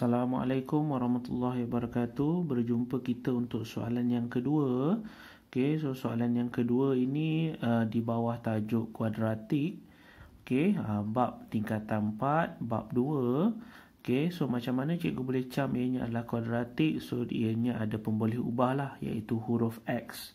Assalamualaikum warahmatullahi wabarakatuh. Berjumpa kita untuk soalan yang kedua. Okay, so soalan yang kedua ini uh, di bawah tajuk kuadratik. Okay, uh, bab tingkatan 4, bab 2. Okay, so macam mana cikgu boleh cam ianya adalah kuadratik? So ianya ada pemboleh ubah lah iaitu huruf x.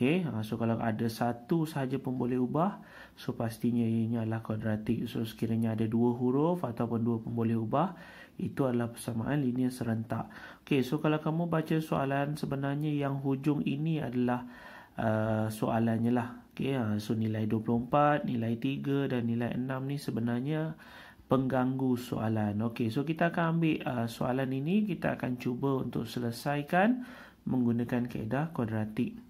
Okay, ah, so kalau ada satu sahaja pun boleh ubah, so pastinya ianya adalah kuadratik. So sekiranya ada dua huruf ataupun dua pun boleh ubah, itu adalah persamaan linear serentak. Okay, so kalau kamu baca soalan sebenarnya yang hujung ini adalah uh, soalannya lah. Okay, uh, ah, so nilai 24, nilai 3 dan nilai 6 ni sebenarnya pengganggu soalan. Okay, so kita akan ambil uh, soalan ini, kita akan cuba untuk selesaikan menggunakan kaedah kuadratik.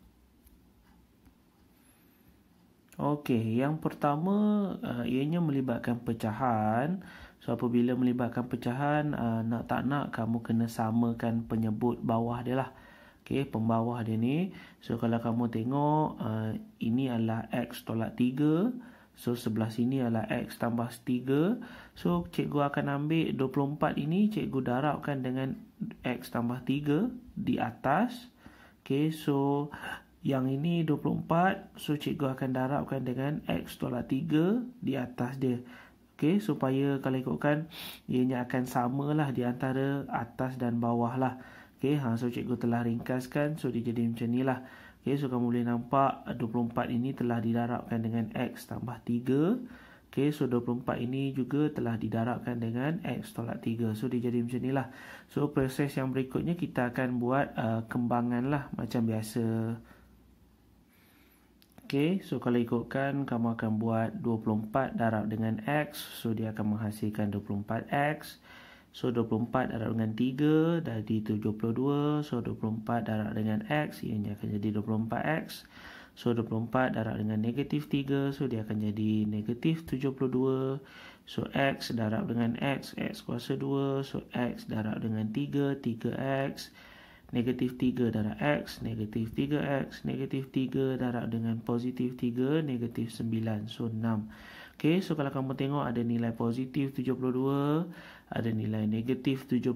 Okey, yang pertama uh, ianya melibatkan pecahan. So apabila melibatkan pecahan, uh, nak tak nak kamu kena samakan penyebut bawah dia lah. Okey, pembawah dia ni. So kalau kamu tengok, uh, ini adalah X tolak 3. So sebelah sini adalah X tambah 3. So cikgu akan ambil 24 ini, cikgu darabkan dengan X tambah 3 di atas. Okey, so yang ini 24 So cikgu akan darabkan dengan X tolak 3 di atas dia Okay, supaya kalau ikutkan Ianya akan samalah di antara atas dan bawah lah Okay, ha, so cikgu telah ringkaskan So dia jadi macam ni lah Okay, so kamu boleh nampak 24 ini telah didarabkan dengan X tambah 3 Okay, so 24 ini juga telah didarabkan dengan X tolak 3 So dia jadi macam ni lah So proses yang berikutnya kita akan buat uh, kembangan lah macam biasa Okay, so kalau ikutkan kamu akan buat 24 darab dengan X So dia akan menghasilkan 24X So 24 darab dengan 3 jadi 72 So 24 darab dengan X ianya akan jadi 24X So 24 darab dengan negatif 3 So dia akan jadi negatif 72 So X darab dengan X X kuasa 2 So X darab dengan 3 3X negatif 3 darab X, negatif 3X, negatif 3 darab dengan positif 3, negatif 9, so 6. Okay, so kalau kamu tengok ada nilai positif 72, ada nilai negatif 72,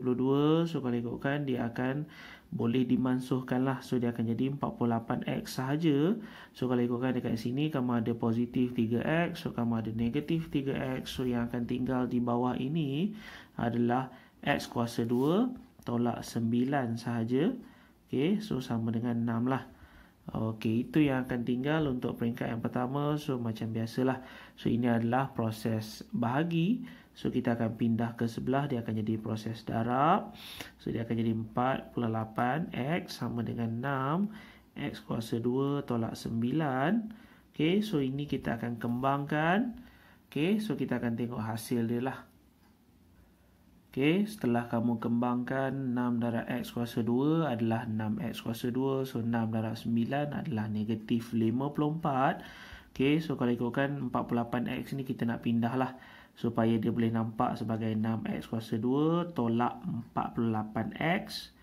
so kalau ikutkan dia akan boleh dimansuhkan lah. So dia akan jadi 48X saja. So kalau ikutkan dekat sini kamu ada positif 3X, so kamu ada negatif 3X. So yang akan tinggal di bawah ini adalah X kuasa tolak 9 sahaja. okay, so sama dengan 6 lah. Okey, itu yang akan tinggal untuk peringkat yang pertama. So macam biasalah. So ini adalah proses bahagi. So kita akan pindah ke sebelah dia akan jadi proses darab. So dia akan jadi 4.8x sama dengan 6 x kuasa 2 tolak 9. Okey, so ini kita akan kembangkan. Okey, so kita akan tengok hasil dia lah. Okey, setelah kamu kembangkan 6 darab X kuasa 2 adalah 6X kuasa 2 So 6 darab 9 adalah negatif 54 Okay, so kalau ikutkan 48X ni kita nak pindah lah Supaya dia boleh nampak sebagai 6X kuasa 2 tolak 48X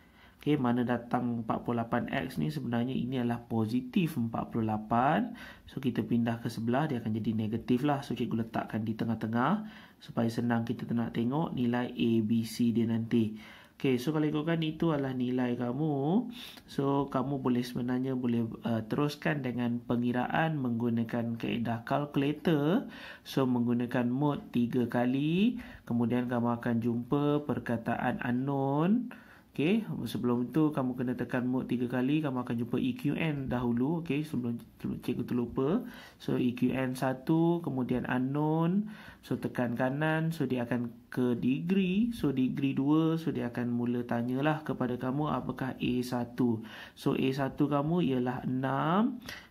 Okay, mana datang 48x ni sebenarnya ini adalah positif 48 so kita pindah ke sebelah dia akan jadi negatif lah so cikgu letakkan di tengah-tengah supaya senang kita nak tengok nilai A, dia nanti ok so kalau ikutkan itu adalah nilai kamu so kamu boleh sebenarnya boleh uh, teruskan dengan pengiraan menggunakan kaedah kalkulator. so menggunakan mod 3 kali kemudian kamu akan jumpa perkataan unknown Okey, sebelum itu kamu kena tekan mode tiga kali, kamu akan jumpa EQN dahulu. okey? sebelum cikgu terlupa. So, EQN satu, kemudian unknown. So, tekan kanan. So, dia akan ke degree. So, degree dua. So, dia akan mula tanyalah kepada kamu apakah A satu. So, A satu kamu ialah 6.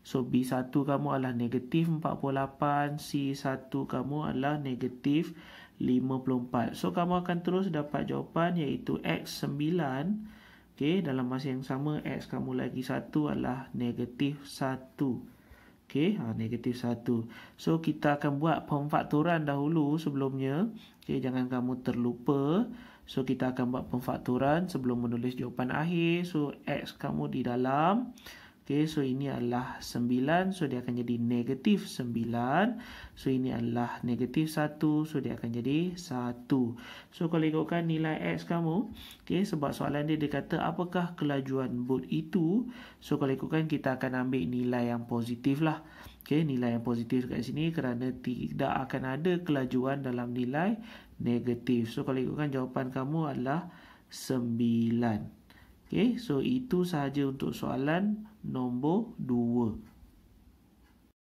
So, B satu kamu adalah negatif 48. C satu kamu adalah negatif 54. So kamu akan terus dapat jawapan iaitu X9. okay? dalam masa yang sama X kamu lagi 1 adalah negatif 1. okay? ha, negatif 1. So kita akan buat pemfaktoran dahulu sebelumnya. okay? jangan kamu terlupa. So kita akan buat pemfaktoran sebelum menulis jawapan akhir. So X kamu di dalam. Okay, so ini adalah 9, so dia akan jadi negatif 9. So ini adalah negatif 1, so dia akan jadi 1. So kalau ikutkan nilai X kamu, okay, sebab soalan dia, dia kata apakah kelajuan bot itu, so kalau ikutkan kita akan ambil nilai yang positif lah. Okay, nilai yang positif kat sini kerana tidak akan ada kelajuan dalam nilai negatif. So kalau ikutkan jawapan kamu adalah 9. Okey, so itu sahaja untuk soalan nombor 2.